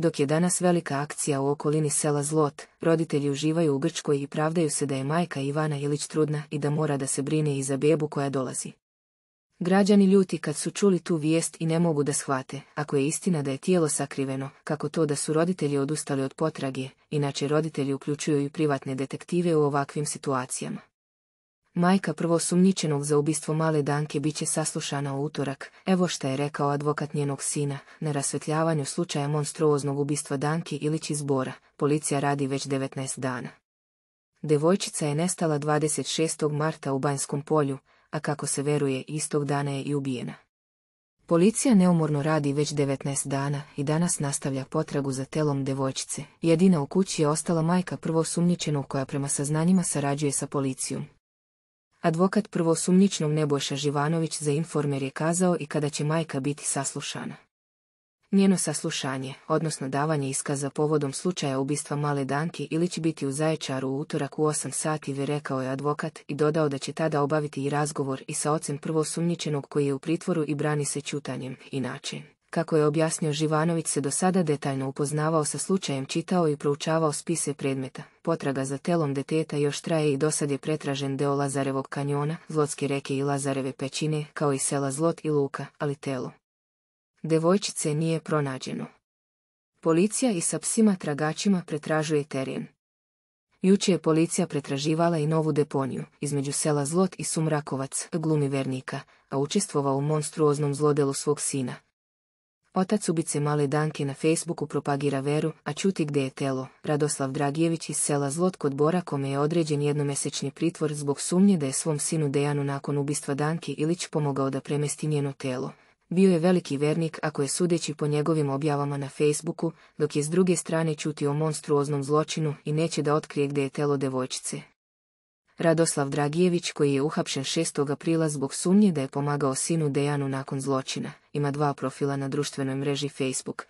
Dok je danas velika akcija u okolini sela Zlot, roditelji uživaju u Grčkoj i pravdaju se da je majka Ivana Ilić trudna i da mora da se brine i za bebu koja dolazi. Građani ljuti kad su čuli tu vijest i ne mogu da shvate, ako je istina da je tijelo sakriveno, kako to da su roditelji odustali od potrage, inače roditelji uključuju i privatne detektive u ovakvim situacijama. Majka prvosumnjičenog za ubistvo male Danke bit će saslušana u utorak, evo šta je rekao advokat njenog sina, na rasvetljavanju slučaja monstruoznog ubistva Danki Ilić iz Bora, policija radi već 19 dana. Devojčica je nestala 26. marta u Banjskom polju, a kako se veruje, istog dana je i ubijena. Policija neumorno radi već 19 dana i danas nastavlja potragu za telom devojčice. Jedina u kući je ostala majka prvosumnjičenog koja prema saznanjima sarađuje sa policijom. Advokat prvosumničnom Nebojša Živanović za informer je kazao i kada će majka biti saslušana. Njeno saslušanje, odnosno davanje iskaza povodom slučaja ubistva male Danki ili će biti u Zaječaru u utorak u 8 sati, rekao je advokat i dodao da će tada obaviti i razgovor i sa ocem prvosumničenog koji je u pritvoru i brani se čutanjem, inače. Kako je objasnio Živanović se do sada detaljno upoznavao sa slučajem, čitao i proučavao spise predmeta. Potraga za telom deteta još traje i dosad je pretražen deo Lazarevog kanjona, Zlotske reke i Lazareve pećine, kao i sela Zlot i Luka, ali telo. Devojčice nije pronađeno. Policija i sa psima tragačima pretražuje teren. Juče je policija pretraživala i novu deponiju, između sela Zlot i Sumrakovac, glumi vernika, a učestvovao u monstruoznom zlodelu svog sina, Otac ubice male Danke na Facebooku propagira veru, a čuti gdje je telo. Radoslav Dragijević iz sela Zlot kod Bora kome je određen jednomesečni pritvor zbog sumnje da je svom sinu Dejanu nakon ubistva Danke Ilić pomogao da premesti njeno telo. Bio je veliki vernik ako je sudeći po njegovim objavama na Facebooku, dok je s druge strane čuti o monstruoznom zločinu i neće da otkrije gdje je telo devojčice. Radoslav Dragijević koji je uhapšen 6. aprila zbog sumnje da je pomagao sinu Dejanu nakon zločina, ima dva profila na društvenoj mreži Facebook.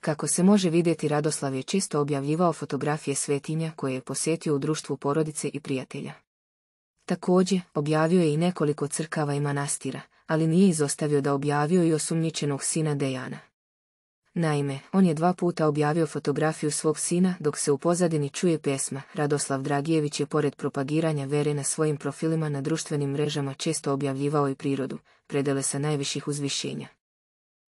Kako se može vidjeti Radoslav je često objavljivao fotografije svetinja koje je posjetio u društvu porodice i prijatelja. Također, objavio je i nekoliko crkava i manastira, ali nije izostavio da objavio i osumnjičenog sina Dejana. Naime, on je dva puta objavio fotografiju svog sina dok se u pozadini čuje pjesma. Radoslav Dragijević je pored propagiranja vere na svojim profilima na društvenim mrežama često objavljivao i prirodu, predele sa najviših uzvišenja.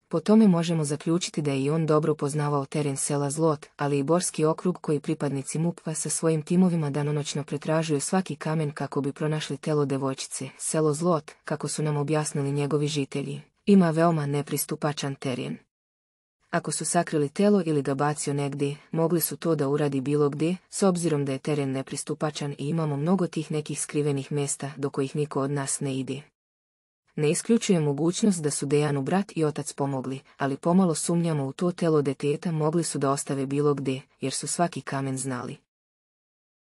Po tome možemo zaključiti da je i on dobro poznavao teren sela Zlot, ali i Borski okrug koji pripadnici Mupva sa svojim timovima danonoćno pretražuju svaki kamen kako bi pronašli telo devojčice. Selo Zlot, kako su nam objasnili njegovi žitelji, ima veoma nepristupačan teren. Ako su sakrili telo ili ga bacio negdje, mogli su to da uradi bilo gdje, s obzirom da je teren nepristupačan i imamo mnogo tih nekih skrivenih mjesta do kojih niko od nas ne ide. Ne isključuje mogućnost da su Dejanu brat i otac pomogli, ali pomalo sumnjamo u to telo deteta mogli su da ostave bilo gdje, jer su svaki kamen znali.